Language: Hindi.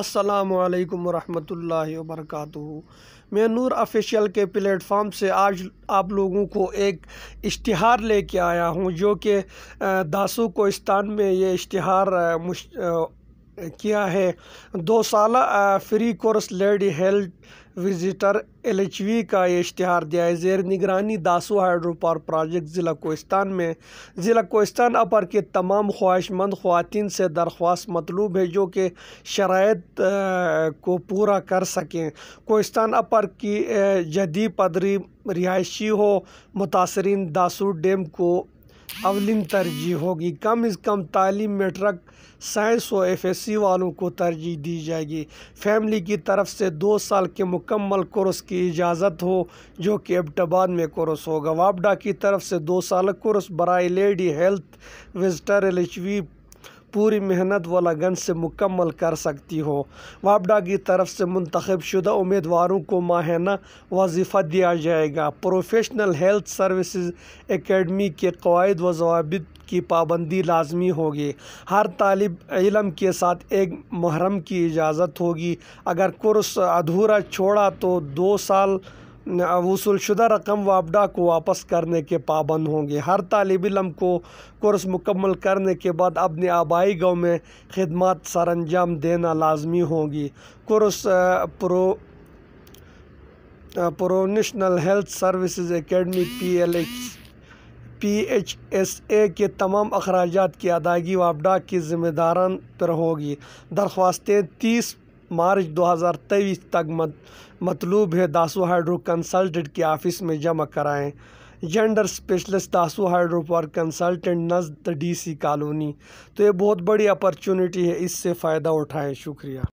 असलकम वरहमल वर्क मैं नूर ऑफिशियल के प्लेटफॉर्म से आज आप लोगों को एक इश्तहार लेके आया हूँ जो कि दासू कोस्तान में ये इश्तहार किया है दो साल free course lady health visitor L का ये इश्तहार दिया है जेर निगरानी दासू हाइड्रो पावर प्रोजेक्ट ज़िला कोस्तान में ज़िला कोस्तान अपर के तमाम ख्वाहिशमंद खुवान से दरख्वास्त मतलूब है जो कि शराइ को पूरा कर सकें कोस्तान अपर की जदी पदरी रिहायशी हो मुतासरीन दासू डैम को अवलिम तरजीह होगी कम अज़ कम तालीम में ट्रक साइंस व एफ एस सी वालों को तरजीह दी जाएगी फैमिली की तरफ से दो साल के मुकम्मल कोर्स की इजाज़त हो जो कि एबटाबाद में कोर्स होगा वापडा की तरफ से दो साल कोर्स बरए lady health visitor L H V पूरी मेहनत व लगन से मुकम्मल कर सकती हो वापडा की तरफ से मंतखब शुदा उम्मीदवारों को माहाना वजीफ़ा दिया जाएगा प्रोफेशनल हेल्थ सर्विस एकेडमी के कवायद व जवाब की पाबंदी लाजमी होगी हर तालब इलम के साथ एक महरम की इजाज़त होगी अगर कुर्स अधूरा छोड़ा तो दो साल वसूलशुदा रकम वापडा को वापस करने के पाबंद होंगे हर तालब इलम को कोर्स मुकम्मल करने के बाद अपने आबाई गाँव में खदमात सर अंजाम देना लाजमी होगी course pro provincial health services academy P L H P H S A के तमाम अखराज की अदायगी वापडा की जिम्मेदार पर होगी दरख्वास्तें तीस मार्च 2023 तक मत, मतलूब है दासू हाइड्रो कंसल्टेंट के ऑफिस में जमा कराएं जेंडर स्पेशलिस्ट दासू हाइड्रो पर कंसल्टेंट नज़द डीसी कॉलोनी तो ये बहुत बड़ी अपॉर्चुनिटी है इससे फ़ायदा उठाएं शुक्रिया